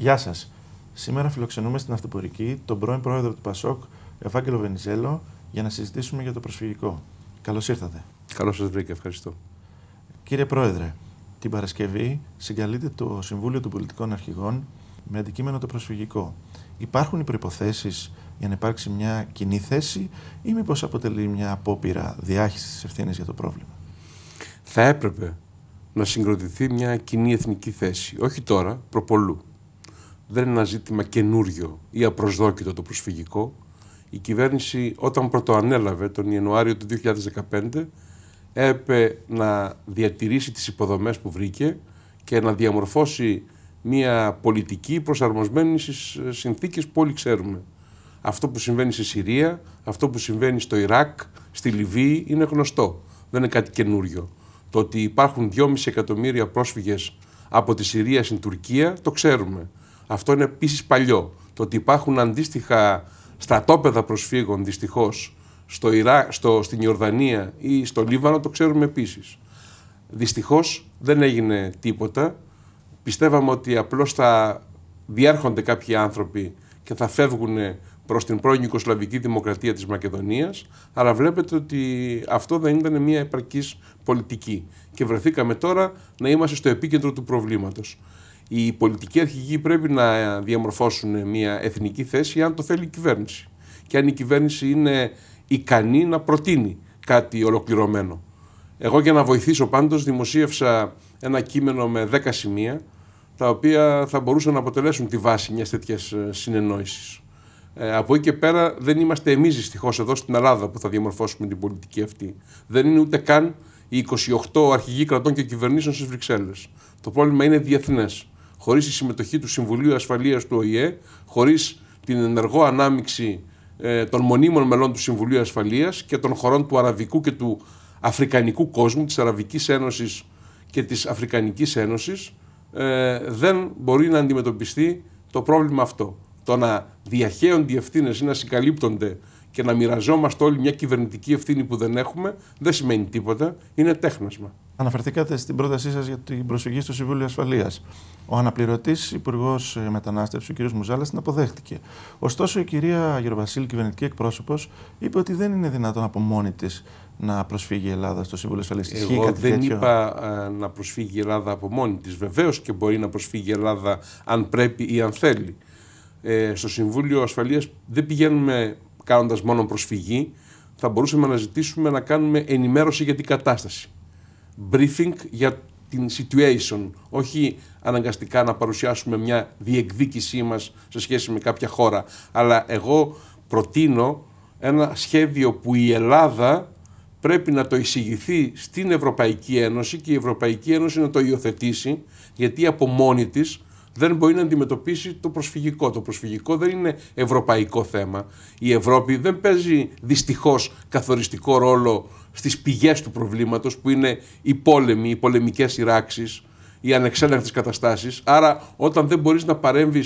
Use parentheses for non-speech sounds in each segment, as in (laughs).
Γεια σας. Σήμερα φιλοξενούμε στην Αυτοπορική τον πρώην πρόεδρο του Πασόκ, Ευάγγελο Βενιζέλο, για να συζητήσουμε για το προσφυγικό. Καλώς ήρθατε. Καλώς σας βρήκα, ευχαριστώ. Κύριε Πρόεδρε, την Παρασκευή συγκαλείται το Συμβούλιο των Πολιτικών Αρχηγών με αντικείμενο το προσφυγικό. Υπάρχουν οι προποθέσει για να υπάρξει μια κοινή θέση, ή μήπως αποτελεί μια απόπειρα διάχυσης της ευθύνης για το πρόβλημα. Θα έπρεπε να συγκροτηθεί μια κοινή εθνική θέση. Όχι τώρα, προπολού δεν είναι ένα ζήτημα καινούριο ή απροσδόκητο το προσφυγικό. Η κυβέρνηση όταν πρωτοανέλαβε τον Ιανουάριο του 2015 έπε να διατηρήσει τις υποδομές που βρήκε και να διαμορφώσει μια πολιτική προσαρμοσμένη στις ε, συνθήκες που όλοι ξέρουμε. Αυτό που συμβαίνει στη Συρία, αυτό που συμβαίνει στο Ιράκ, στη Λιβύη είναι γνωστό. Δεν είναι κάτι καινούριο. Το ότι υπάρχουν 2,5 εκατομμύρια πρόσφυγες από τη Συρία στην Τουρκία το ξέρουμε. Αυτό είναι επίσης παλιό. Το ότι υπάρχουν αντίστοιχα στρατόπεδα προσφύγων δυστυχώς στο Ιρά, στο, στην Ιορδανία ή στο Λίβανο το ξέρουμε επίσης. Δυστυχώς δεν έγινε τίποτα. Πιστεύαμε ότι απλώς θα διέρχονται κάποιοι άνθρωποι και θα φεύγουν προς την πρώην Ιουκοσλαβική Δημοκρατία της Μακεδονίας. Αλλά βλέπετε ότι αυτό δεν ήταν μια επαρκής πολιτική. Και βρεθήκαμε τώρα να είμαστε στο επίκεντρο του προβλήματος οι πολιτικοί αρχηγοί πρέπει να διαμορφώσουν μια εθνική θέση αν το θέλει η κυβέρνηση. Και αν η κυβέρνηση είναι ικανή να προτείνει κάτι ολοκληρωμένο. Εγώ για να βοηθήσω πάντως δημοσίευσα ένα κείμενο με 10 σημεία τα οποία θα μπορούσαν να αποτελέσουν τη βάση μιας τέτοιας ε, συνεννόησης. Ε, από εκεί και πέρα δεν είμαστε εμείς δυστυχώς εδώ στην Ελλάδα που θα διαμορφώσουμε την πολιτική αυτή. Δεν είναι ούτε καν οι 28 αρχηγοί κρατών και κυβερνήσεων στις Βρυξέλλες. Το πρόβλημα είναι διεθνές χωρίς τη συμμετοχή του Συμβουλίου Ασφαλείας του ΟΗΕ, χωρίς την ενεργό ανάμειξη ε, των μονίμων μελών του Συμβουλίου Ασφαλείας και των χωρών του Αραβικού και του Αφρικανικού κόσμου, της Αραβικής Ένωσης και της Αφρικανικής Ένωσης, ε, δεν μπορεί να αντιμετωπιστεί το πρόβλημα αυτό. Το να διαχέονται οι ευθύνες ή να συγκαλύπτονται και να μοιραζόμαστε όλοι μια κυβερνητική ευθύνη που δεν έχουμε δεν σημαίνει τίποτα, είναι τέχνασμα. Αναφερθήκατε στην πρότασή σας για την προσφυγή στο Συμβούλιο Ασφαλείας. Ο αναπληρωτής Υπουργός Μετανάστευσης, ο κ. Μουζάλας, την αποδέχτηκε. Ωστόσο, η κυρία Γεροβασίλη, κυβερνητική εκπρόσωπος, είπε ότι δεν είναι δυνατόν από μόνη της να προσφύγει η Ελλάδα στο Συμβούλιο Ασφαλείας. Εγώ δεν είπα ε, να προσφύγει η Ελλάδα από μόνη της. Βεβαίως και μπορεί να προσφύγει η Ελλάδα αν πρέπει ή αν θέλει. Ε, στο Συμβούλιο Ασφαλείας δεν πηγαίνουμε κάνοντας μόνο προσφυγή. Θα μπορούσαμε να ζητήσουμε να κάνουμε ενημέρωση για την κατάσταση briefing για την situation, όχι αναγκαστικά να παρουσιάσουμε μια διεκδίκησή μας σε σχέση με κάποια χώρα. Αλλά εγώ προτείνω ένα σχέδιο που η Ελλάδα πρέπει να το εισηγηθεί στην Ευρωπαϊκή Ένωση και η Ευρωπαϊκή Ένωση να το υιοθετήσει, γιατί από μόνη της δεν μπορεί να αντιμετωπίσει το προσφυγικό. Το προσφυγικό δεν είναι ευρωπαϊκό θέμα. Η Ευρώπη δεν παίζει δυστυχώς καθοριστικό ρόλο στις πηγές του προβλήματος που είναι οι πόλεμοι, οι πολεμικές σειράξεις, οι ανεξέλεγκτες καταστάσεις. Άρα, όταν δεν μπορείς να παρέμβεις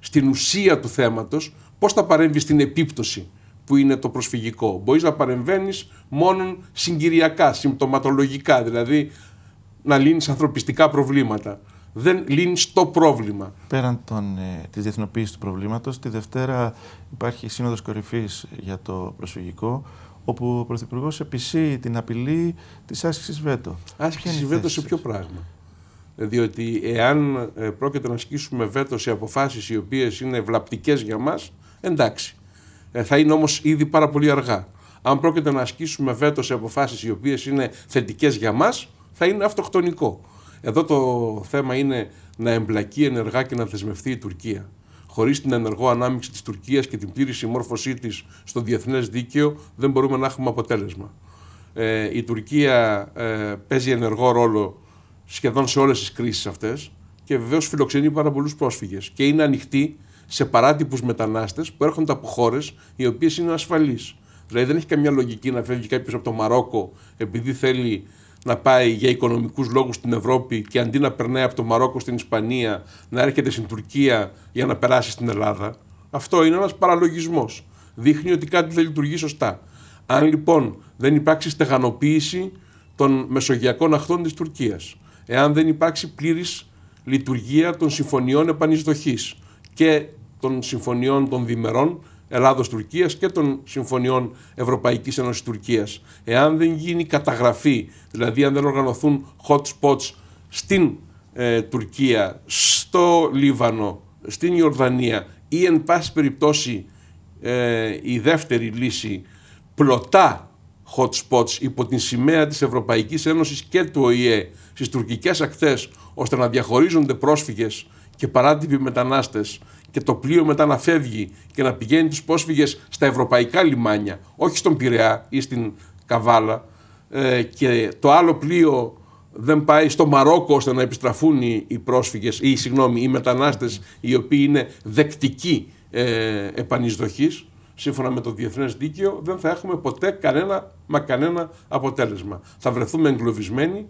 στην ουσία του θέματος, πώς θα παρέμβεις στην επίπτωση που είναι το προσφυγικό. Μπορείς να παρεμβαίνεις μόνο συγκυριακά, συμπτωματολογικά, δηλαδή να λύνεις ανθρωπιστικά προβλήματα δεν λύνει το πρόβλημα. Πέραν ε, της του προβλήματος. τη Δευτέρα υπάρχει σύνοδος κορυφής για το προσφυγικό, όπου ο Πρωθυπουργός επισύει την απειλή της άσκησης βέτο. Άσκησης βέτο σε ποιο πράγμα. Ε, διότι εάν ε, πρόκειται να ασκήσουμε βέτο σε αποφάσεις οι οποίες είναι βλαπτικές για μας, εντάξει. Ε, θα είναι όμως ήδη πάρα πολύ αργά. Αν πρόκειται να ασκήσουμε βέτο σε αποφάσεις οι οποίες είναι θετικές για μας, θα είναι αυτοκτονικό. Εδώ το θέμα είναι να εμπλακεί ενεργά και να δεσμευτεί η Τουρκία. Χωρίς την ενεργό ανάμειξη της Τουρκίας και την πλήρη συμμόρφωσή της στο διεθνές δίκαιο, δεν μπορούμε να έχουμε αποτέλεσμα. Ε, η Τουρκία ε, παίζει ενεργό ρόλο σχεδόν σε όλες τις κρίσεις αυτές και βεβαίως φιλοξενεί πάρα πολλούς πρόσφυγες και είναι ανοιχτή σε παράτυπους μετανάστες που έρχονται από χώρες οι οποίες είναι ασφαλείς. Δηλαδή δεν έχει καμιά λογική να φεύγει κάποιος από το Μαρόκο επειδή θέλει να πάει για οικονομικούς λόγους στην Ευρώπη και αντί να περνάει από το Μαρόκο στην Ισπανία, να έρχεται στην Τουρκία για να περάσει στην Ελλάδα. Αυτό είναι ένας παραλογισμός. Δείχνει ότι κάτι δεν λειτουργεί σωστά. Αν λοιπόν δεν υπάρξει στεγανοποίηση των μεσογειακών αχθών της Τουρκίας, εάν δεν υπάρξει πλήρης λειτουργία των συμφωνιών επανεισδοχής και των συμφωνιών των διμερών Ελλάδο-Τουρκία και των συμφωνιών Ευρωπαϊκής Ένωσης Τουρκίας. Εάν δεν γίνει καταγραφή, δηλαδή αν δεν οργανωθούν hot spots στην ε, Τουρκία, στο Λίβανο, στην Ιορδανία ή εν πάση περιπτώσει ε, η δεύτερη λύση πλωτά hot spots υπό την σημαία της Ευρωπαϊκής Ένωσης και του ΟΗΕ στις τουρκικές ακτές ώστε να διαχωρίζονται πρόσφυγες και παράτυποι μετανάστες και το πλοίο μετά να φεύγει και να πηγαίνει τους πρόσφυγες στα ευρωπαϊκά λιμάνια, όχι στον Πειραιά ή στην Καβάλα ε, και το άλλο πλοίο δεν πάει στο Μαρόκο ώστε να επιστραφούν οι, πρόσφυγες ή συγγνώμη, οι μετανάστες οι οποίοι είναι δεκτικοί ε, επανεισδοχής σύμφωνα με το διεθνές δίκαιο δεν θα έχουμε ποτέ κανένα μα κανένα αποτέλεσμα. Θα βρεθούμε εγκλωβισμένοι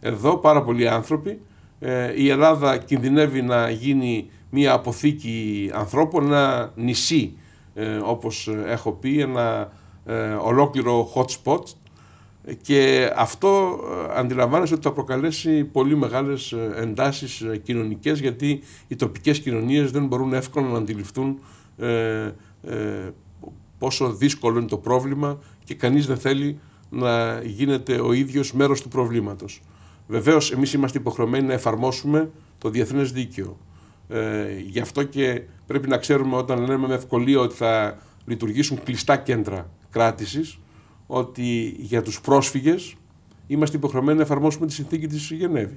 εδώ πάρα πολλοί άνθρωποι. Ε, η Ελλάδα κινδυνεύει να γίνει μια αποθήκη ανθρώπων, ένα νησί ε, όπως ε, έχω πει, ένα ε, ολόκληρο hot spot και αυτό αντιλαμβάνεσαι ότι θα προκαλέσει πολύ μεγάλες εντάσεις κοινωνικές γιατί οι τοπικές κοινωνίες δεν μπορούν εύκολα να αντιληφθούν πόσο δύσκολο είναι το πρόβλημα και κανείς δεν θέλει να γίνεται ο ίδιος μέρος του προβλήματος. Βεβαίως εμείς είμαστε υποχρεωμένοι να εφαρμόσουμε το διεθνές δίκαιο. Ε, γι' αυτό και πρέπει να ξέρουμε όταν λέμε με ευκολία ότι θα λειτουργήσουν κλειστά κέντρα κράτησης. ότι για τους πρόσφυγες είμαστε υποχρεωμένοι να εφαρμόσουμε τη συνθήκη της Γενέβης.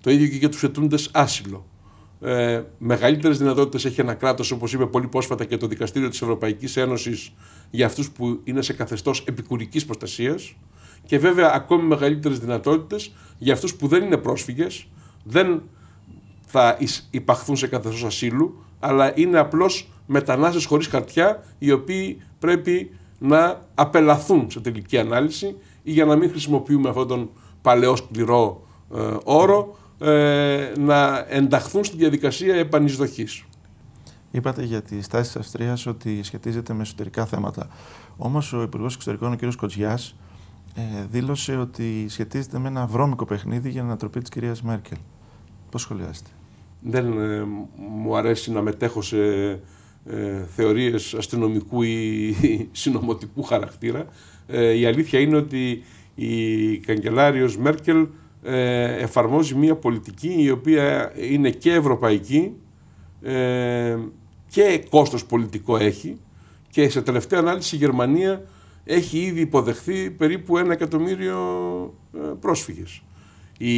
Το ίδιο και για τους ετούντες άσυλο. Ε, Μεγαλύτερες δυνατότητες έχει ένα κράτος, όπως είπε πολύ πρόσφατα και το Δικαστήριο της Ευρωπαϊκής Ένωσης, για αυτούς που είναι σε καθεστώς επικουρικής προστασίας. Και βέβαια, ακόμη μεγαλύτερες δυνατότητες για αυτούς που δεν είναι πρόσφυγες, δεν θα υπαχθούν σε καθεστώς ασύλου, αλλά είναι απλώς μετανάστες χωρίς χαρτιά, οι οποίοι πρέπει να απελαθούν σε τελική ανάλυση ή για να μην χρησιμοποιούμε αυτόν τον παλαιό σκληρό ε, όρο, ε, να ενταχθούν στη διαδικασία επανεισδοχής. Είπατε για τη στάση της Αυστρίας ότι σχετίζεται με εσωτερικά θέματα. Όμως ο Υπουργός Εξωτερικών, ο κ. Κοτζιάς, ε, δήλωσε ότι σχετίζεται με ένα βρώμικο παιχνίδι για την ανατροπή της κυρίας Μέρκελ. Πώς σχολιάζετε δεν ε, μου αρέσει να μετέχω σε ε, θεωρίες αστυνομικού ή, (laughs) συνωμοτικού χαρακτήρα. Ε, η αλήθεια είναι ότι η καγκελάριος Μέρκελ εφαρμόζει μια πολιτική η οποία είναι και ευρωπαϊκή και κόστος πολιτικό έχει και σε τελευταία ανάλυση η Γερμανία έχει ήδη υποδεχθεί περίπου ένα εκατομμύριο πρόσφυγες. Η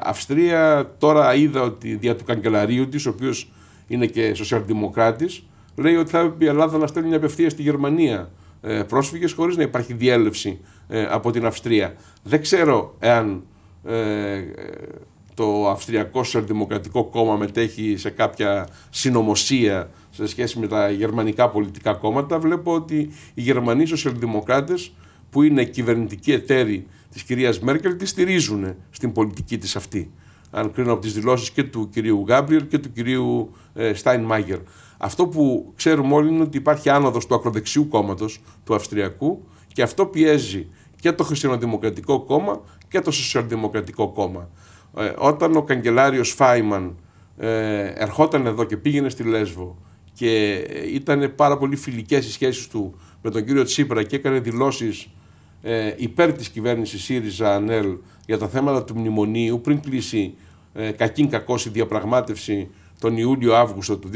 Αυστρία τώρα είδα ότι δια του καγκελαρίου της, ο οποίος είναι και σοσιαλδημοκράτης, λέει ότι θα έπρεπε η Ελλάδα να στέλνει απευθεία στη Γερμανία ε, πρόσφυγες χωρίς να υπάρχει διέλευση ε, από την Αυστρία. Δεν ξέρω εάν ε, το Αυστριακό Σοσιαλδημοκρατικό Κόμμα μετέχει σε κάποια συνομωσία σε σχέση με τα γερμανικά πολιτικά κόμματα. Βλέπω ότι οι Γερμανοί Σοσιαλδημοκράτες που είναι κυβερνητικοί εταίροι της κυρίας Μέρκελ τη στηρίζουν στην πολιτική της αυτή. Αν κρίνω από τις δηλώσεις και του κυρίου Γκάμπριελ και του κυρίου ε, Στάιν Μάγκερ. Αυτό που ξέρουμε όλοι είναι ότι υπάρχει άνοδος του ακροδεξιού κόμματος του Αυστριακού και αυτό πιέζει και το Χριστιανοδημοκρατικό κόμμα και το Σοσιαλδημοκρατικό κόμμα. Ε, όταν ο καγκελάριος Φάιμαν ε, ερχόταν εδώ και πήγαινε στη Λέσβο και ε, ήταν πάρα πολύ φιλικές οι σχέσεις του με τον κύριο Τσίπρα και έκανε δηλώσεις ε, υπέρ της κυβέρνησης ΣΥΡΙΖΑ ΑΝΕΛ για τα θέματα του μνημονίου πριν κλείσει ε, κακήν κακός διαπραγμάτευση τον Ιούλιο-Αύγουστο του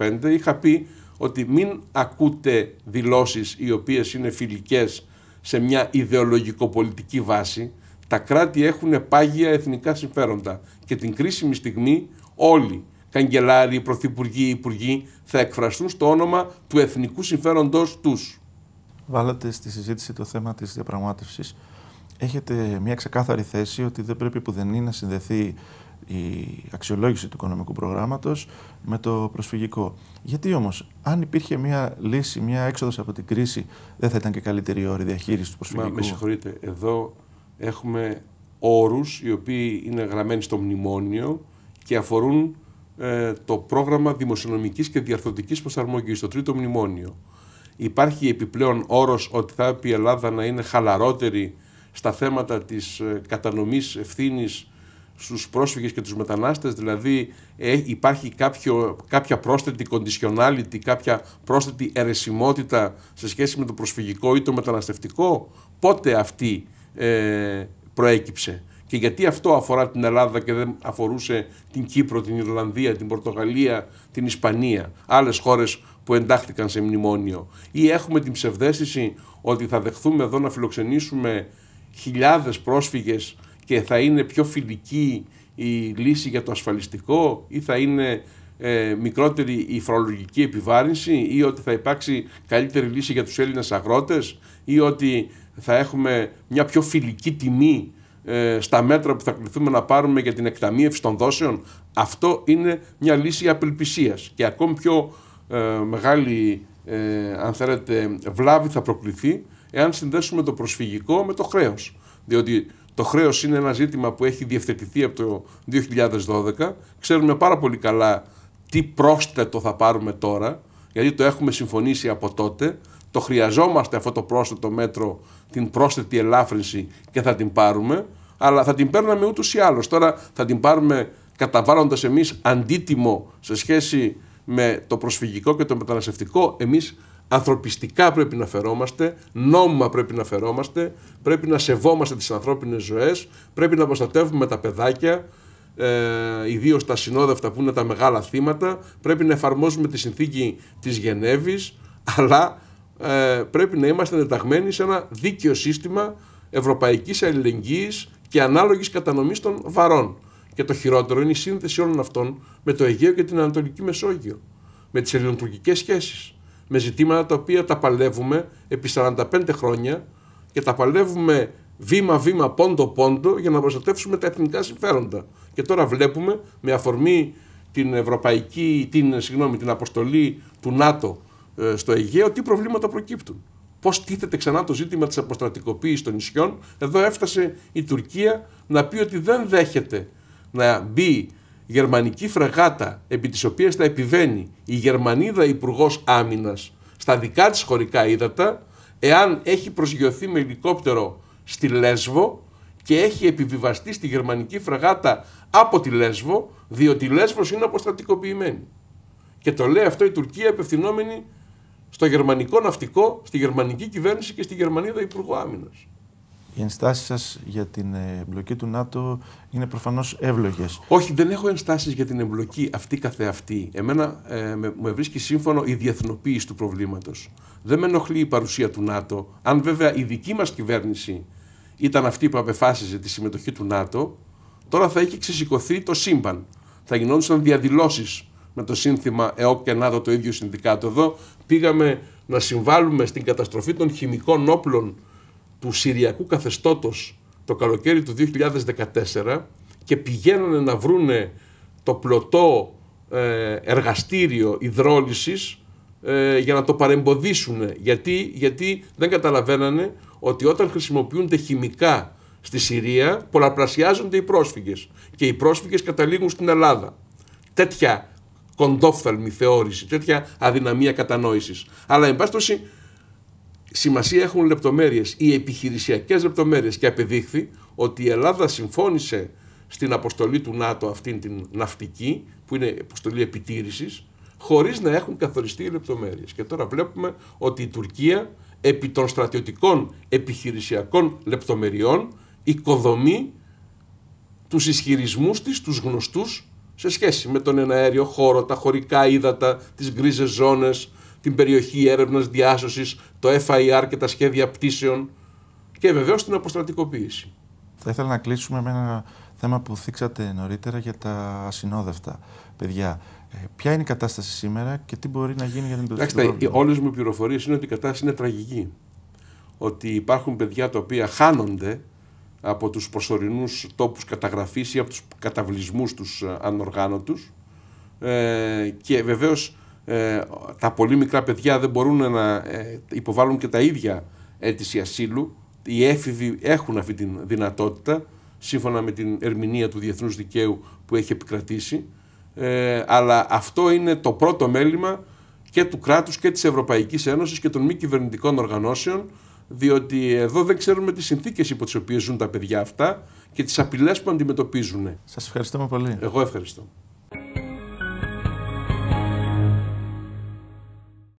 2015 είχα πει ότι μην ακούτε δηλώσεις οι οποίες είναι φιλικές σε μια ιδεολογικοπολιτική βάση. Τα κράτη έχουν πάγια εθνικά συμφέροντα και την κρίσιμη στιγμή όλοι καγκελάροι, πρωθυπουργοί, υπουργοί θα εκφραστούν στο όνομα του εθνικού συμφέροντος τους βάλατε στη συζήτηση το θέμα της διαπραγμάτευσης, έχετε μια ξεκάθαρη θέση ότι δεν πρέπει που δεν είναι να συνδεθεί η αξιολόγηση του οικονομικού προγράμματος με το προσφυγικό. Γιατί όμως, αν υπήρχε μια λύση, μια έξοδος από την κρίση, δεν θα ήταν και καλύτερη η όρη διαχείρισης του προσφυγικού. Μα με συγχωρείτε, εδώ έχουμε όρους οι οποίοι είναι γραμμένοι στο μνημόνιο και αφορούν ε, το πρόγραμμα δημοσιονομικής και διαρθρωτικής προσαρμογής, το τρίτο μνημόνιο. Υπάρχει επιπλέον όρος ότι θα έπρεπε η Ελλάδα να είναι χαλαρότερη στα θέματα της ε, κατανομής ευθύνης στους πρόσφυγες και τους μετανάστες, δηλαδή ε, υπάρχει κάποιο, κάποια πρόσθετη conditionality, κάποια πρόσθετη αιρεσιμότητα σε σχέση με το προσφυγικό ή το μεταναστευτικό, πότε αυτή ε, προέκυψε. Και γιατί αυτό αφορά την Ελλάδα και δεν αφορούσε την Κύπρο, την Ιρλανδία, την Πορτογαλία, την Ισπανία, άλλες χώρες που εντάχθηκαν σε μνημόνιο ή έχουμε την ψευδέστηση ότι θα δεχθούμε εδώ να φιλοξενήσουμε χιλιάδες πρόσφυγες και θα είναι πιο φιλική η λύση για το ασφαλιστικό ή θα είναι ε, μικρότερη η φορολογική επιβάρυνση ή ότι θα ειναι μικροτερη η καλύτερη λύση για τους Έλληνες αγρότες ή ότι θα έχουμε μια πιο φιλική τιμή ε, στα μέτρα που θα κληθούμε να πάρουμε για την εκταμείευση των δόσεων. Αυτό είναι μια λύση απελπισίας και ακόμη πιο ε, μεγάλη ε, αν θέλετε, βλάβη θα προκληθεί εάν συνδέσουμε το προσφυγικό με το χρέος. Διότι το χρέος είναι ένα ζήτημα που έχει διευθετηθεί από το 2012. Ξέρουμε πάρα πολύ καλά τι πρόσθετο θα πάρουμε τώρα, γιατί το έχουμε συμφωνήσει από τότε. Το χρειαζόμαστε αυτό το πρόσθετο μέτρο, την πρόσθετη ελάφρυνση και θα την πάρουμε. Αλλά θα την παίρναμε ούτως ή άλλως. Τώρα θα την πάρουμε καταβάλλοντας εμείς αντίτιμο σε σχέση με το προσφυγικό και το μεταναστευτικό, εμείς ανθρωπιστικά πρέπει να φερόμαστε, νόμιμα πρέπει να φερόμαστε, πρέπει να σεβόμαστε τις ανθρώπινες ζωές, πρέπει να προστατεύουμε τα παιδάκια, ε, ιδίως τα συνόδευτα που είναι τα μεγάλα θύματα, πρέπει να εφαρμόζουμε τη συνθήκη της Γενέβης, αλλά ε, πρέπει να είμαστε ενταγμένοι σε ένα δίκαιο σύστημα ευρωπαϊκής αλληλεγγύης και ανάλογης κατανομής των βαρών. Και το χειρότερο είναι η σύνδεση όλων αυτών με το Αιγαίο και την Ανατολική Μεσόγειο, με τις ελληνοτουρκικές σχέσεις, με ζητήματα τα οποία τα παλεύουμε επί 45 χρόνια και τα παλεύουμε βήμα-βήμα, πόντο-πόντο για να προστατεύσουμε τα εθνικά συμφέροντα. Και τώρα βλέπουμε με αφορμή την, ευρωπαϊκή, την, συγγνώμη, την αποστολή του ΝΑΤΟ ε, στο Αιγαίο τι προβλήματα προκύπτουν. Πώς τίθεται ξανά το ζήτημα της αποστρατικοποίησης των νησιών. Εδώ έφτασε η Τουρκία να πει ότι δεν δέχεται να μπει γερμανική φρεγάτα επί της οποίας θα επιβαίνει η Γερμανίδα υπουργός Άμυνας στα δικά της χωρικά ύδατα εάν έχει προσγειωθεί με ελικόπτερο στη Λέσβο και έχει επιβιβαστεί στη γερμανική φρεγάτα από τη Λέσβο διότι η Λέσβος είναι αποστρατικοποιημένη. Και το λέει αυτό η Τουρκία απευθυνόμενη στο γερμανικό ναυτικό, στη γερμανική κυβέρνηση και στη Γερμανίδα Υπουργό Άμυνας οι ενστάσεις σας για την ε, εμπλοκή του ΝΑΤΟ είναι προφανώς εύλογες. Όχι, δεν έχω ενστάσεις για την εμπλοκή αυτή καθεαυτή. Εμένα ε, με, με βρίσκει σύμφωνο η διεθνοποίηση του προβλήματος. Δεν με ενοχλεί η παρουσία του ΝΑΤΟ. Αν βέβαια η δική μας κυβέρνηση ήταν αυτή που απεφάσιζε τη συμμετοχή του ΝΑΤΟ, τώρα θα είχε ξεσηκωθεί το σύμπαν. Θα γινόντουσαν διαδηλώσεις με το σύνθημα ΕΟΚ και ΝΑΤΟ το ίδιο συνδικάτο. Εδώ πήγαμε να συμβάλλουμε στην καταστροφή των χημικών όπλων του Συριακού καθεστώτος το καλοκαίρι του 2014 και πηγαίνανε να βρούνε το πλωτό ε, εργαστήριο υδρόλυσης ε, για να το παρεμποδίσουν. Γιατί, γιατί δεν καταλαβαίνανε ότι όταν χρησιμοποιούνται χημικά στη Συρία πολλαπλασιάζονται οι πρόσφυγες και οι πρόσφυγες καταλήγουν στην Ελλάδα. Τέτοια κοντόφθαλμη θεώρηση, τέτοια αδυναμία κατανόησης. Αλλά εν πάση Σημασία έχουν λεπτομέρειες, οι επιχειρησιακές λεπτομέρειες και απεδείχθη ότι η Ελλάδα συμφώνησε στην αποστολή του ΝΑΤΟ αυτήν την ναυτική που είναι αποστολή επιτήρησης χωρίς να έχουν καθοριστεί οι λεπτομέρειες. Και τώρα βλέπουμε ότι η Τουρκία επί των στρατιωτικών επιχειρησιακών λεπτομεριών οικοδομεί τους ισχυρισμούς της, τους γνωστούς σε σχέση με τον εναέριο χώρο, τα χωρικά ύδατα, τις γκρίζες ζώνες, την περιοχή έρευνας διάσωσης, το FIR και τα σχέδια πτήσεων και βεβαίως την αποστρατικοποίηση. Θα ήθελα να κλείσουμε με ένα θέμα που θίξατε νωρίτερα για τα ασυνόδευτα παιδιά. Ε, ποια είναι η κατάσταση σήμερα και τι μπορεί να γίνει για την περιοχή. Κοιτάξτε, όλες μου οι πληροφορίες είναι ότι η κατάσταση είναι τραγική. Ότι υπάρχουν παιδιά τα οποία χάνονται από τους προσωρινούς τόπους καταγραφής ή από τους καταβλισμούς τους ε, ανοργάνωτους. ε, και βεβαίως ε, τα πολύ μικρά παιδιά δεν μπορούν να ε, υποβάλουν και τα ίδια αίτηση ασύλου. Οι έφηβοι έχουν αυτή τη δυνατότητα σύμφωνα με την ερμηνεία του διεθνούς δικαίου που έχει επικρατήσει. Ε, αλλά αυτό είναι το πρώτο μέλημα και του κράτους και της Ευρωπαϊκής Ένωσης και των μη κυβερνητικών οργανώσεων διότι εδώ δεν ξέρουμε τις συνθήκες υπό τις οποίες ζουν τα παιδιά αυτά και τις απειλές που αντιμετωπίζουν. Σας ευχαριστούμε πολύ. Εγώ ευχαριστώ.